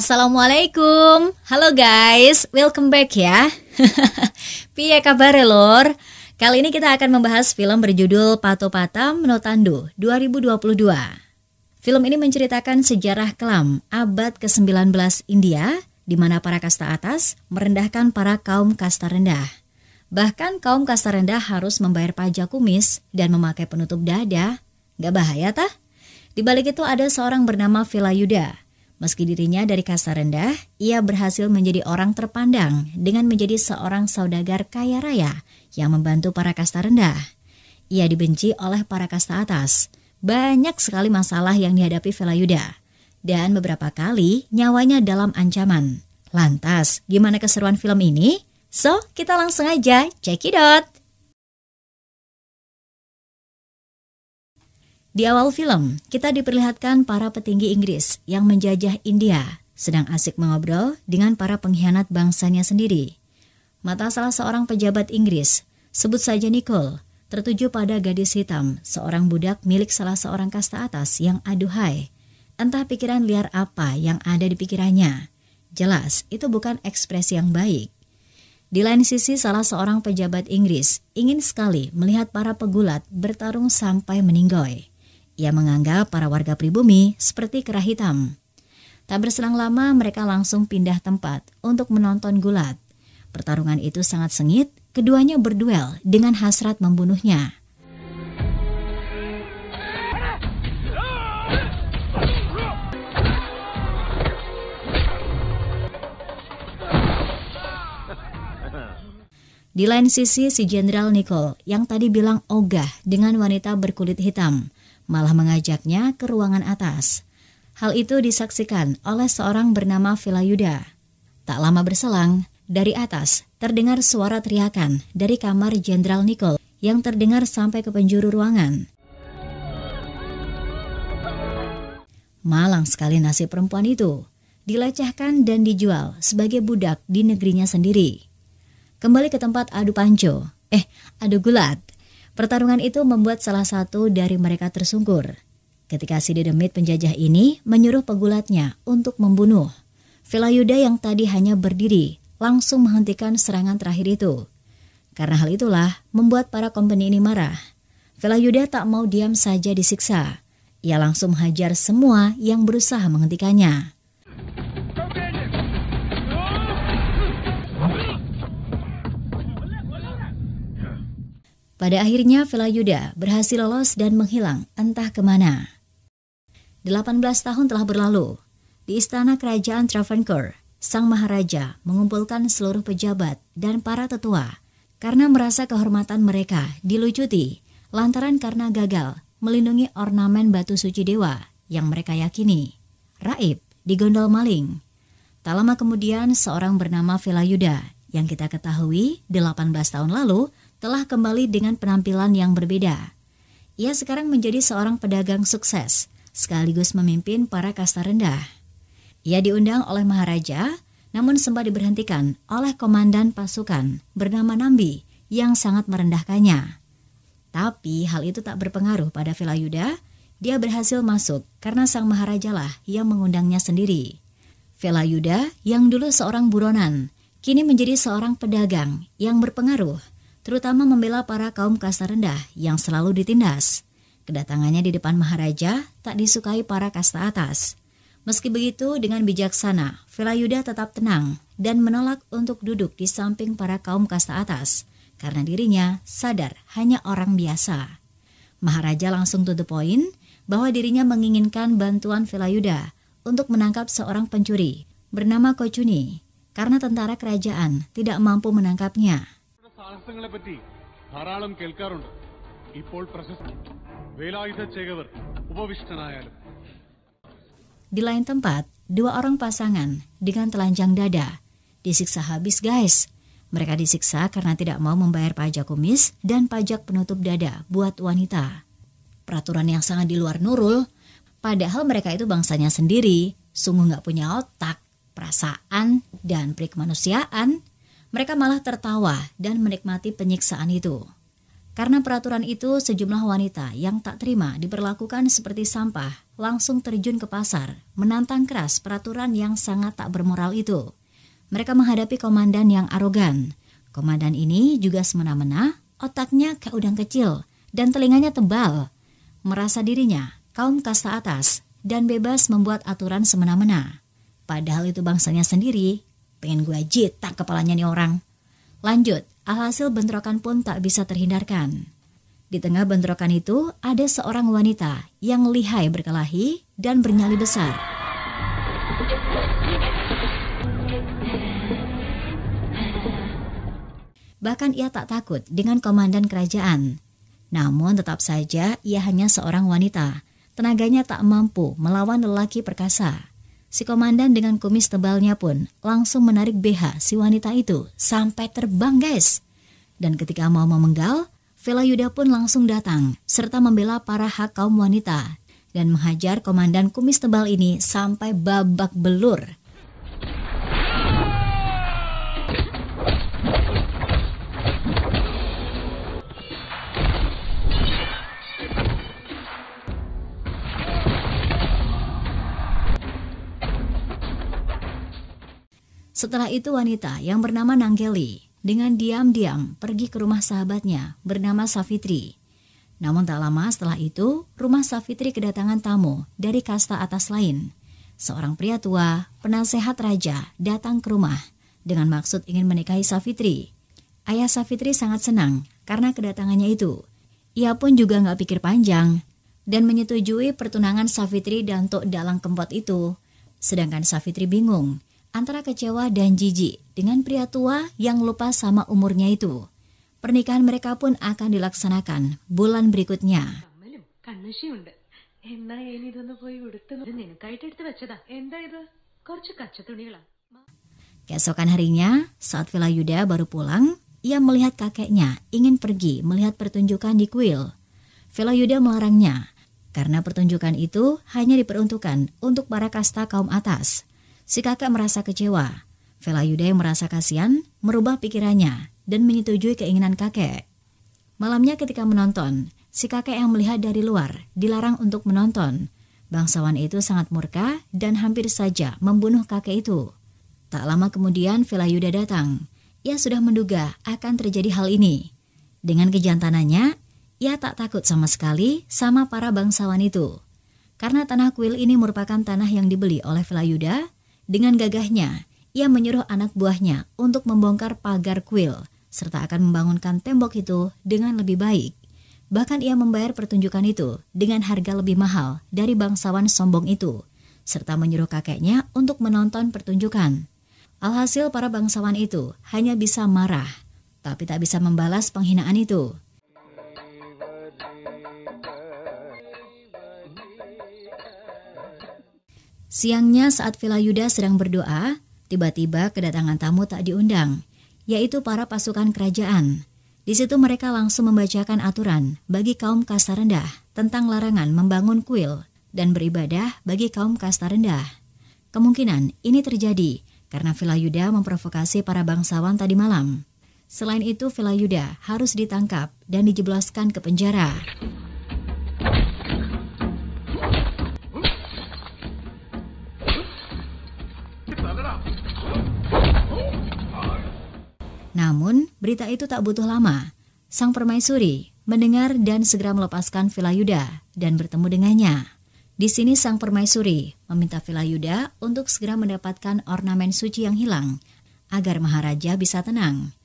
Assalamualaikum. Halo guys, welcome back ya. Pia kabar lor? Kali ini kita akan membahas film berjudul Pato Patam No Tandu 2022. Film ini menceritakan sejarah kelam abad ke-19 India di mana para kasta atas merendahkan para kaum kasta rendah. Bahkan kaum kasta rendah harus membayar pajak kumis dan memakai penutup dada. Gak bahaya tah? Di balik itu ada seorang bernama Yuda Meski dirinya dari kasta rendah, ia berhasil menjadi orang terpandang dengan menjadi seorang saudagar kaya raya yang membantu para kasta rendah. Ia dibenci oleh para kasta atas. Banyak sekali masalah yang dihadapi Velayuda dan beberapa kali nyawanya dalam ancaman. Lantas, gimana keseruan film ini? So, kita langsung aja cekidot! Di awal film, kita diperlihatkan para petinggi Inggris yang menjajah India sedang asik mengobrol dengan para pengkhianat bangsanya sendiri. Mata salah seorang pejabat Inggris, sebut saja Nicole, tertuju pada gadis hitam, seorang budak milik salah seorang kasta atas yang aduhai. Entah pikiran liar apa yang ada di pikirannya. Jelas, itu bukan ekspresi yang baik. Di lain sisi, salah seorang pejabat Inggris ingin sekali melihat para pegulat bertarung sampai meninggoy. Ia menganggap para warga pribumi seperti kerah hitam. Tak berselang lama mereka langsung pindah tempat untuk menonton gulat. Pertarungan itu sangat sengit, keduanya berduel dengan hasrat membunuhnya. Di lain sisi si Jenderal Nicole yang tadi bilang ogah dengan wanita berkulit hitam malah mengajaknya ke ruangan atas. Hal itu disaksikan oleh seorang bernama Yuda. Tak lama berselang, dari atas terdengar suara teriakan dari kamar Jenderal Nicole yang terdengar sampai ke penjuru ruangan. Malang sekali nasib perempuan itu, dilecehkan dan dijual sebagai budak di negerinya sendiri. Kembali ke tempat adu panco, eh adu gulat, Pertarungan itu membuat salah satu dari mereka tersungkur. Ketika si dedemit penjajah ini menyuruh pegulatnya untuk membunuh, Velayuda yang tadi hanya berdiri langsung menghentikan serangan terakhir itu. Karena hal itulah membuat para kompeni ini marah. Velayuda tak mau diam saja disiksa. Ia langsung hajar semua yang berusaha menghentikannya. Pada akhirnya Yuda berhasil lolos dan menghilang entah kemana. 18 tahun telah berlalu. Di istana kerajaan Travancore, sang maharaja mengumpulkan seluruh pejabat dan para tetua karena merasa kehormatan mereka dilucuti lantaran karena gagal melindungi ornamen batu suci dewa yang mereka yakini. Raib digondol maling. Tak lama kemudian seorang bernama Yuda yang kita ketahui 18 tahun lalu telah kembali dengan penampilan yang berbeda. Ia sekarang menjadi seorang pedagang sukses, sekaligus memimpin para kasta rendah. Ia diundang oleh Maharaja, namun sempat diberhentikan oleh komandan pasukan bernama Nambi yang sangat merendahkannya. Tapi hal itu tak berpengaruh pada Velayuda, dia berhasil masuk karena sang maharaja lah yang mengundangnya sendiri. Velayuda yang dulu seorang buronan, kini menjadi seorang pedagang yang berpengaruh terutama membela para kaum kasta rendah yang selalu ditindas. Kedatangannya di depan Maharaja tak disukai para kasta atas. Meski begitu, dengan bijaksana, Velayuda tetap tenang dan menolak untuk duduk di samping para kaum kasta atas, karena dirinya sadar hanya orang biasa. Maharaja langsung to the point bahwa dirinya menginginkan bantuan Velayuda untuk menangkap seorang pencuri bernama Kocuni karena tentara kerajaan tidak mampu menangkapnya. ധാരാളം കേൾക്കാറുണ്ട് ഇപ്പോൾ വേലായുധ ചേകവർ ഉപവിഷ്ടനായാലും Di lain tempat, dua orang pasangan dengan telanjang dada disiksa habis guys. Mereka disiksa karena tidak mau membayar pajak kumis dan pajak penutup dada buat wanita. Peraturan yang sangat di luar nurul, padahal mereka itu bangsanya sendiri, sungguh nggak punya otak, perasaan, dan perikemanusiaan, mereka malah tertawa dan menikmati penyiksaan itu. Karena peraturan itu, sejumlah wanita yang tak terima diperlakukan seperti sampah langsung terjun ke pasar, menantang keras peraturan yang sangat tak bermoral itu. Mereka menghadapi komandan yang arogan. Komandan ini juga semena-mena, otaknya kayak udang kecil, dan telinganya tebal. Merasa dirinya kaum kasta atas dan bebas membuat aturan semena-mena. Padahal itu bangsanya sendiri Pengen gue jitak kepalanya nih orang. Lanjut, alhasil bentrokan pun tak bisa terhindarkan. Di tengah bentrokan itu, ada seorang wanita yang lihai berkelahi dan bernyali besar. Bahkan ia tak takut dengan komandan kerajaan. Namun tetap saja ia hanya seorang wanita. Tenaganya tak mampu melawan lelaki perkasa. Si komandan dengan kumis tebalnya pun langsung menarik BH si wanita itu sampai terbang guys. Dan ketika mau memenggal, Vela Yuda pun langsung datang serta membela para hak kaum wanita dan menghajar komandan kumis tebal ini sampai babak belur. Setelah itu wanita yang bernama Nanggeli dengan diam-diam pergi ke rumah sahabatnya bernama Safitri. Namun tak lama setelah itu, rumah Safitri kedatangan tamu dari kasta atas lain. Seorang pria tua, penasehat raja, datang ke rumah dengan maksud ingin menikahi Safitri. Ayah Safitri sangat senang karena kedatangannya itu. Ia pun juga nggak pikir panjang dan menyetujui pertunangan Safitri dan Tok Dalang Kempot itu. Sedangkan Safitri bingung antara kecewa dan jijik dengan pria tua yang lupa sama umurnya itu. Pernikahan mereka pun akan dilaksanakan bulan berikutnya. Keesokan harinya, saat Villa Yuda baru pulang, ia melihat kakeknya ingin pergi melihat pertunjukan di kuil. Villa Yuda melarangnya, karena pertunjukan itu hanya diperuntukkan untuk para kasta kaum atas. Si kakak merasa kecewa. Vela yang merasa kasihan, merubah pikirannya, dan menyetujui keinginan kakek. Malamnya ketika menonton, si kakek yang melihat dari luar dilarang untuk menonton. Bangsawan itu sangat murka dan hampir saja membunuh kakek itu. Tak lama kemudian Vela Yuda datang. Ia sudah menduga akan terjadi hal ini. Dengan kejantanannya, ia tak takut sama sekali sama para bangsawan itu. Karena tanah kuil ini merupakan tanah yang dibeli oleh Vela Yuda, dengan gagahnya, ia menyuruh anak buahnya untuk membongkar pagar kuil, serta akan membangunkan tembok itu dengan lebih baik. Bahkan ia membayar pertunjukan itu dengan harga lebih mahal dari bangsawan sombong itu, serta menyuruh kakeknya untuk menonton pertunjukan. Alhasil para bangsawan itu hanya bisa marah, tapi tak bisa membalas penghinaan itu. Siangnya saat Yuda sedang berdoa, tiba-tiba kedatangan tamu tak diundang, yaitu para pasukan kerajaan. Di situ mereka langsung membacakan aturan bagi kaum kasta rendah tentang larangan membangun kuil dan beribadah bagi kaum kasta rendah. Kemungkinan ini terjadi karena Yuda memprovokasi para bangsawan tadi malam. Selain itu, Yuda harus ditangkap dan dijebloskan ke penjara. Namun, berita itu tak butuh lama. Sang permaisuri mendengar dan segera melepaskan Yuda dan bertemu dengannya. Di sini sang permaisuri meminta Yuda untuk segera mendapatkan ornamen suci yang hilang agar Maharaja bisa tenang.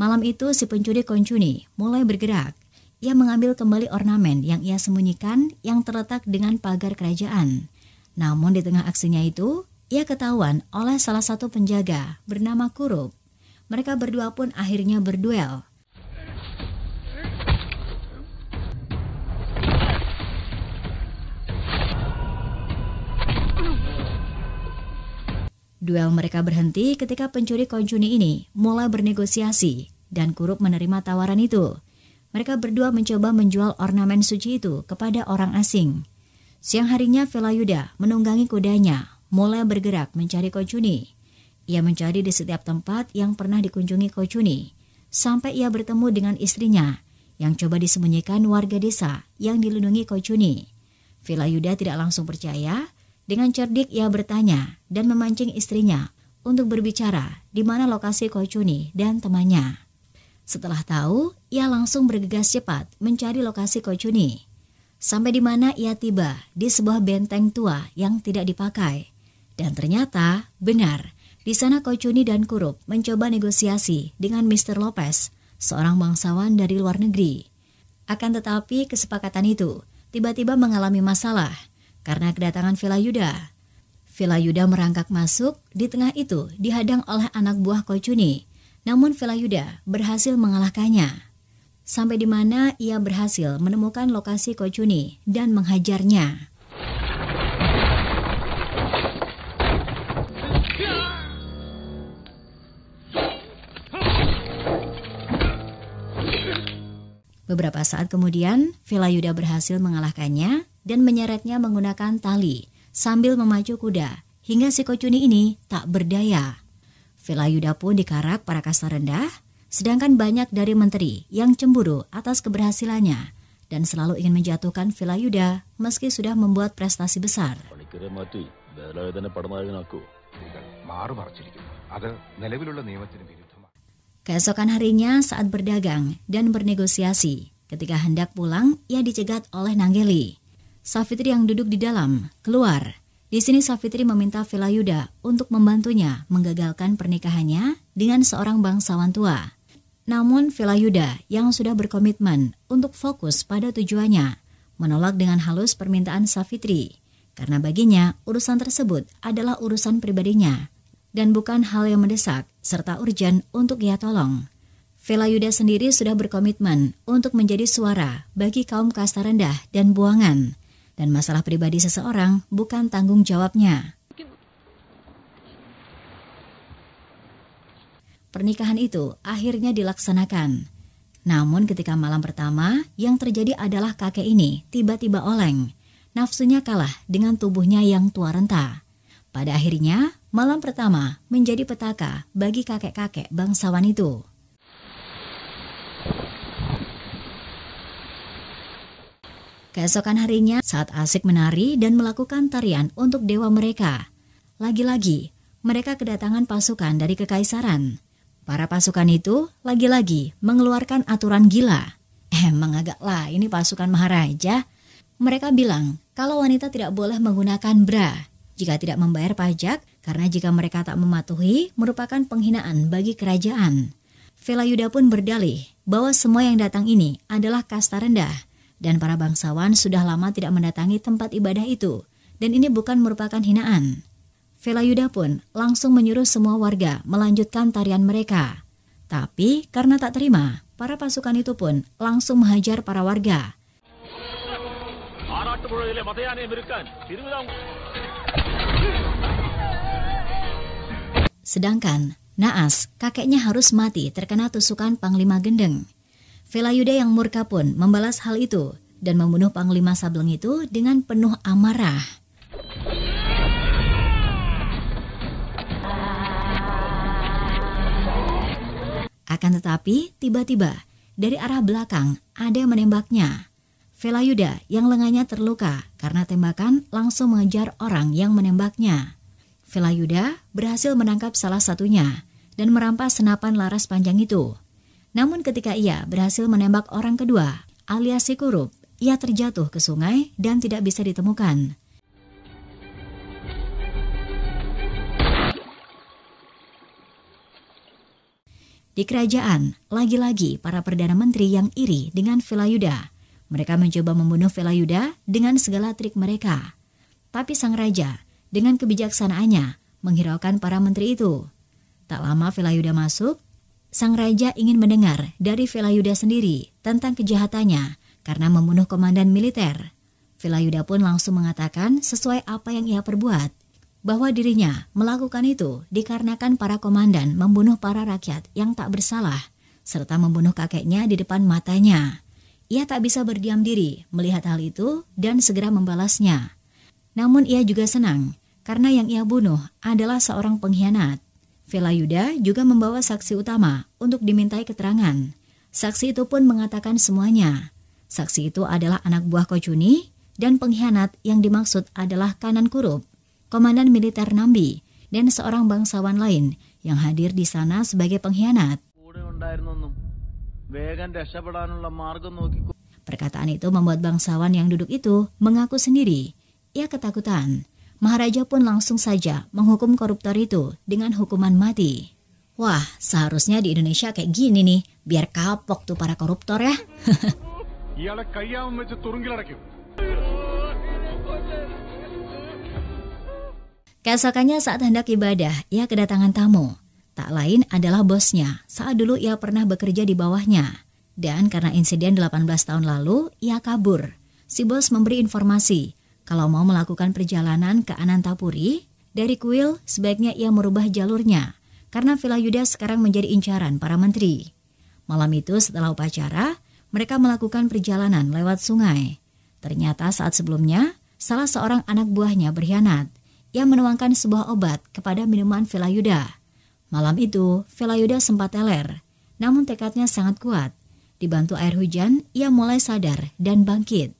Malam itu si pencuri koncuni mulai bergerak. Ia mengambil kembali ornamen yang ia sembunyikan yang terletak dengan pagar kerajaan. Namun di tengah aksinya itu, ia ketahuan oleh salah satu penjaga bernama Kurup. Mereka berdua pun akhirnya berduel. Duel mereka berhenti ketika pencuri konjuni ini mulai bernegosiasi dan Kurup menerima tawaran itu. Mereka berdua mencoba menjual ornamen suci itu kepada orang asing. Siang harinya Velayuda menunggangi kudanya mulai bergerak mencari konjuni. Ia mencari di setiap tempat yang pernah dikunjungi Kocuni, sampai ia bertemu dengan istrinya yang coba disembunyikan warga desa yang dilindungi Kocuni. Villa Yuda tidak langsung percaya, dengan cerdik ia bertanya dan memancing istrinya untuk berbicara di mana lokasi Kocuni dan temannya. Setelah tahu, ia langsung bergegas cepat mencari lokasi Kocuni. Sampai di mana ia tiba di sebuah benteng tua yang tidak dipakai. Dan ternyata benar, di sana Kocuni dan Kurup mencoba negosiasi dengan Mr. Lopez, seorang bangsawan dari luar negeri. Akan tetapi kesepakatan itu tiba-tiba mengalami masalah karena kedatangan Villa Yuda. Villa Yuda merangkak masuk, di tengah itu dihadang oleh anak buah Kocuni. Namun Villa Yuda berhasil mengalahkannya. Sampai di mana ia berhasil menemukan lokasi Kocuni dan menghajarnya. Beberapa saat kemudian, Vila Yuda berhasil mengalahkannya dan menyeretnya menggunakan tali sambil memacu kuda hingga si Kocuni ini tak berdaya. Vila Yuda pun dikarak para kasta rendah, sedangkan banyak dari menteri yang cemburu atas keberhasilannya dan selalu ingin menjatuhkan Vila Yuda meski sudah membuat prestasi besar. Keesokan harinya saat berdagang dan bernegosiasi, ketika hendak pulang, ia dicegat oleh Nanggeli. Safitri yang duduk di dalam keluar. Di sini Safitri meminta Velayuda untuk membantunya menggagalkan pernikahannya dengan seorang bangsawan tua. Namun Velayuda yang sudah berkomitmen untuk fokus pada tujuannya, menolak dengan halus permintaan Safitri. Karena baginya urusan tersebut adalah urusan pribadinya dan bukan hal yang mendesak serta urgen untuk ia tolong. Vela Yuda sendiri sudah berkomitmen untuk menjadi suara bagi kaum kasta rendah dan buangan, dan masalah pribadi seseorang bukan tanggung jawabnya. Pernikahan itu akhirnya dilaksanakan. Namun ketika malam pertama, yang terjadi adalah kakek ini tiba-tiba oleng. Nafsunya kalah dengan tubuhnya yang tua renta. Pada akhirnya, Malam pertama menjadi petaka bagi kakek-kakek bangsawan itu. Keesokan harinya, saat asik menari dan melakukan tarian untuk dewa mereka, lagi-lagi mereka kedatangan pasukan dari kekaisaran. Para pasukan itu lagi-lagi mengeluarkan aturan gila. Emang agak lah, ini pasukan Maharaja. Mereka bilang kalau wanita tidak boleh menggunakan bra. Jika tidak membayar pajak, karena jika mereka tak mematuhi, merupakan penghinaan bagi kerajaan. Velayuda pun berdalih bahwa semua yang datang ini adalah kasta rendah, dan para bangsawan sudah lama tidak mendatangi tempat ibadah itu, dan ini bukan merupakan hinaan. Velayuda pun langsung menyuruh semua warga melanjutkan tarian mereka. Tapi karena tak terima, para pasukan itu pun langsung menghajar para warga. Sedangkan Naas, kakeknya harus mati terkena tusukan Panglima Gendeng. Velayuda yang murka pun membalas hal itu dan membunuh Panglima Sableng itu dengan penuh amarah. Akan tetapi, tiba-tiba dari arah belakang ada yang menembaknya. Velayuda yang lengannya terluka karena tembakan langsung mengejar orang yang menembaknya. Velayuda berhasil menangkap salah satunya dan merampas senapan laras panjang itu. Namun ketika ia berhasil menembak orang kedua, alias Sikurup, ia terjatuh ke sungai dan tidak bisa ditemukan. Di kerajaan, lagi-lagi para perdana menteri yang iri dengan Velayuda. Mereka mencoba membunuh Velayuda dengan segala trik mereka. Tapi sang raja dengan kebijaksanaannya menghiraukan para menteri itu. Tak lama Velayuda masuk, sang raja ingin mendengar dari Velayuda sendiri tentang kejahatannya karena membunuh komandan militer. Velayuda pun langsung mengatakan sesuai apa yang ia perbuat, bahwa dirinya melakukan itu dikarenakan para komandan membunuh para rakyat yang tak bersalah, serta membunuh kakeknya di depan matanya. Ia tak bisa berdiam diri melihat hal itu dan segera membalasnya. Namun ia juga senang karena yang ia bunuh adalah seorang pengkhianat. Vela Yuda juga membawa saksi utama untuk dimintai keterangan. Saksi itu pun mengatakan semuanya. Saksi itu adalah anak buah Kocuni dan pengkhianat yang dimaksud adalah Kanan Kurup, komandan militer Nambi, dan seorang bangsawan lain yang hadir di sana sebagai pengkhianat. Perkataan itu membuat bangsawan yang duduk itu mengaku sendiri. Ia ketakutan Maharaja pun langsung saja menghukum koruptor itu dengan hukuman mati. Wah, seharusnya di Indonesia kayak gini nih, biar kapok tuh para koruptor ya. Keesokannya saat hendak ibadah, ia kedatangan tamu. Tak lain adalah bosnya, saat dulu ia pernah bekerja di bawahnya. Dan karena insiden 18 tahun lalu, ia kabur. Si bos memberi informasi kalau mau melakukan perjalanan ke Anantapuri, dari kuil sebaiknya ia merubah jalurnya, karena Villa Yuda sekarang menjadi incaran para menteri. Malam itu setelah upacara, mereka melakukan perjalanan lewat sungai. Ternyata saat sebelumnya, salah seorang anak buahnya berkhianat. Ia menuangkan sebuah obat kepada minuman Villa Yuda. Malam itu, Villa Yuda sempat teler, namun tekadnya sangat kuat. Dibantu air hujan, ia mulai sadar dan bangkit.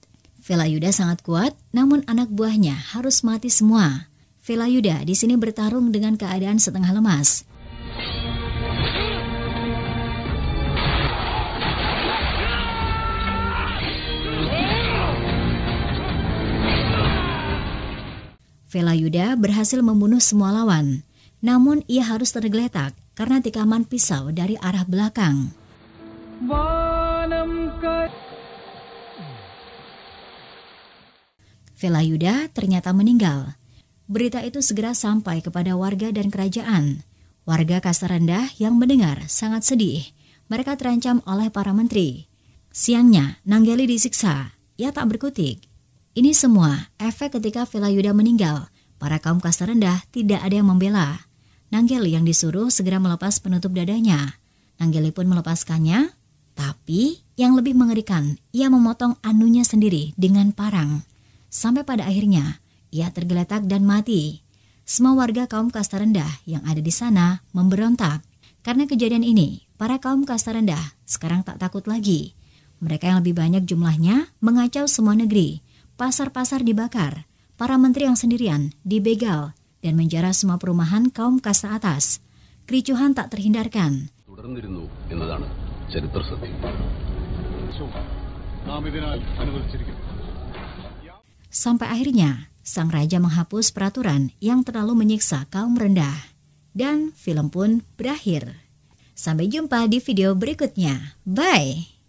Vela Yuda sangat kuat, namun anak buahnya harus mati semua. Vela Yuda di sini bertarung dengan keadaan setengah lemas. Vela Yuda berhasil membunuh semua lawan, namun ia harus tergeletak karena tikaman pisau dari arah belakang. Vela Yuda ternyata meninggal. Berita itu segera sampai kepada warga dan kerajaan. Warga kasta rendah yang mendengar sangat sedih. Mereka terancam oleh para menteri. Siangnya, Nanggeli disiksa. Ia tak berkutik. Ini semua efek ketika Vela Yuda meninggal. Para kaum kasta rendah tidak ada yang membela. Nanggeli yang disuruh segera melepas penutup dadanya. Nanggeli pun melepaskannya, tapi yang lebih mengerikan, ia memotong anunya sendiri dengan parang sampai pada akhirnya ia tergeletak dan mati. Semua warga kaum kasta rendah yang ada di sana memberontak. Karena kejadian ini, para kaum kasta rendah sekarang tak takut lagi. Mereka yang lebih banyak jumlahnya mengacau semua negeri. Pasar-pasar dibakar, para menteri yang sendirian dibegal dan menjara semua perumahan kaum kasta atas. Kericuhan tak terhindarkan. നാം ഇതിനാൽ Sampai akhirnya, sang raja menghapus peraturan yang terlalu menyiksa kaum rendah. Dan film pun berakhir. Sampai jumpa di video berikutnya. Bye!